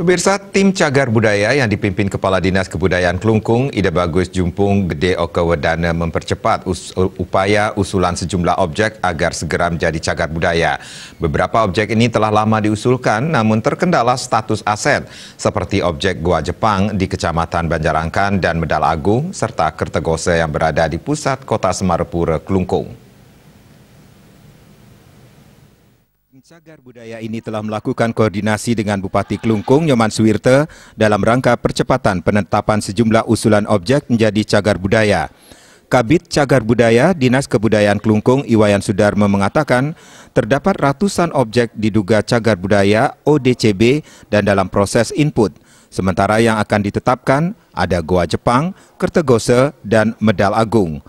Pemirsa, tim Cagar Budaya yang dipimpin Kepala Dinas Kebudayaan Kelungkung Ida Bagus Jumpung Gede Wedana mempercepat us upaya usulan sejumlah objek agar segera menjadi cagar budaya. Beberapa objek ini telah lama diusulkan namun terkendala status aset seperti objek Goa Jepang di Kecamatan Banjarangkan dan Medal Agung serta Kertegose yang berada di pusat kota Semarapura, Kelungkung. Cagar Budaya ini telah melakukan koordinasi dengan Bupati Kelungkung Nyoman Suwirte dalam rangka percepatan penetapan sejumlah usulan objek menjadi cagar budaya. Kabit Cagar Budaya Dinas Kebudayaan Kelungkung Iwayan Sudarma mengatakan terdapat ratusan objek diduga cagar budaya ODCB dan dalam proses input. Sementara yang akan ditetapkan ada Goa Jepang, Kertegose, dan Medal Agung.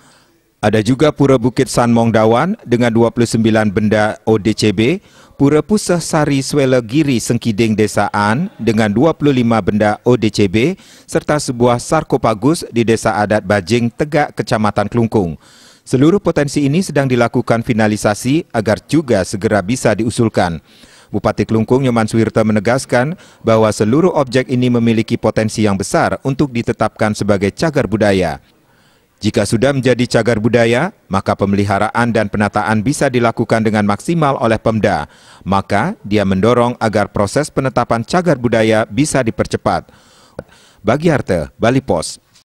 Ada juga Pura Bukit San Mongdawan dengan 29 benda ODCB, Pura Pusah Sari Swela Giri Sengkiding Desaan dengan 25 benda ODCB, serta sebuah sarkopagus di Desa Adat Bajing, Tegak, Kecamatan Kelungkung. Seluruh potensi ini sedang dilakukan finalisasi agar juga segera bisa diusulkan. Bupati Kelungkung Nyoman Suwirta menegaskan bahwa seluruh objek ini memiliki potensi yang besar untuk ditetapkan sebagai cagar budaya. Jika sudah menjadi cagar budaya, maka pemeliharaan dan penataan bisa dilakukan dengan maksimal oleh Pemda. Maka dia mendorong agar proses penetapan cagar budaya bisa dipercepat. Bagi Harte, Bali Pos.